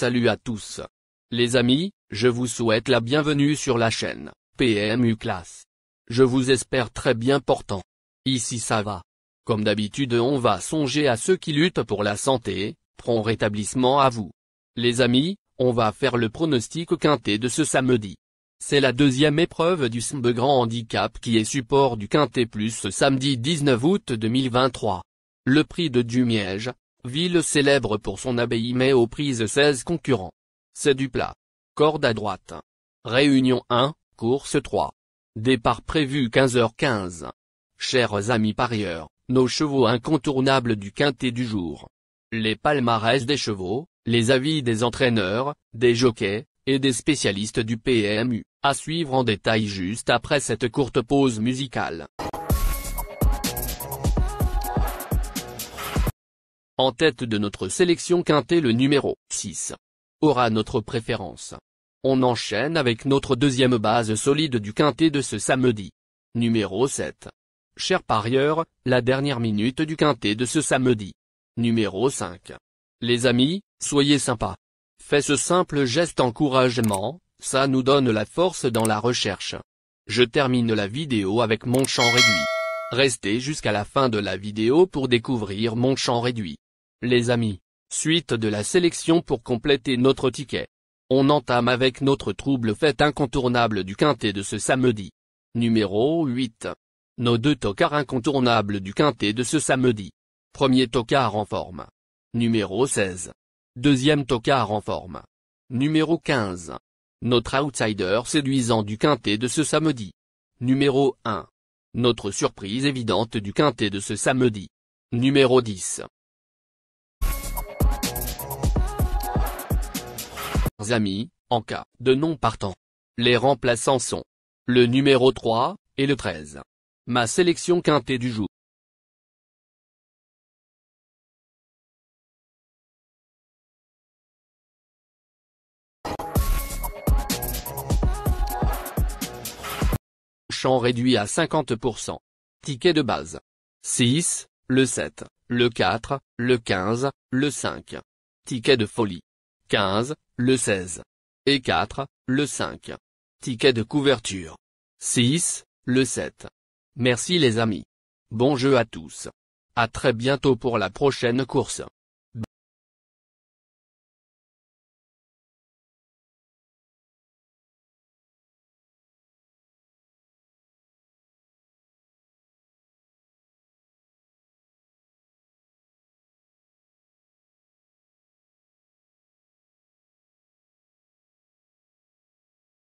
Salut à tous. Les amis, je vous souhaite la bienvenue sur la chaîne, PMU Class. Je vous espère très bien portant. Ici ça va. Comme d'habitude on va songer à ceux qui luttent pour la santé, prompt rétablissement à vous. Les amis, on va faire le pronostic quintet de ce samedi. C'est la deuxième épreuve du SMB Grand Handicap qui est support du quintet plus ce samedi 19 août 2023. Le prix de Dumiège, Ville célèbre pour son abbaye mais aux prises 16 concurrents. C'est du plat. Corde à droite. Réunion 1, course 3. Départ prévu 15h15. Chers amis parieurs, nos chevaux incontournables du quintet du jour. Les palmarès des chevaux, les avis des entraîneurs, des jockeys, et des spécialistes du PMU, à suivre en détail juste après cette courte pause musicale. En tête de notre sélection quintet le numéro 6 aura notre préférence. On enchaîne avec notre deuxième base solide du quintet de ce samedi. Numéro 7. Cher parieur, la dernière minute du quintet de ce samedi. Numéro 5. Les amis, soyez sympas. Faites ce simple geste encouragement, ça nous donne la force dans la recherche. Je termine la vidéo avec mon champ réduit. Restez jusqu'à la fin de la vidéo pour découvrir mon champ réduit. Les amis, suite de la sélection pour compléter notre ticket. On entame avec notre trouble fait incontournable du quintet de ce samedi. Numéro 8. Nos deux tocards incontournables du quintet de ce samedi. Premier tocard en forme. Numéro 16. Deuxième tocard en forme. Numéro 15. Notre outsider séduisant du quintet de ce samedi. Numéro 1. Notre surprise évidente du quintet de ce samedi. Numéro 10. amis, en cas de non-partant. Les remplaçants sont le numéro 3 et le 13. Ma sélection quintée du jour. Champ réduit à 50%. Ticket de base. 6, le 7, le 4, le 15, le 5. Ticket de folie. 15, le 16. Et 4, le 5. Ticket de couverture. 6, le 7. Merci les amis. Bon jeu à tous. À très bientôt pour la prochaine course.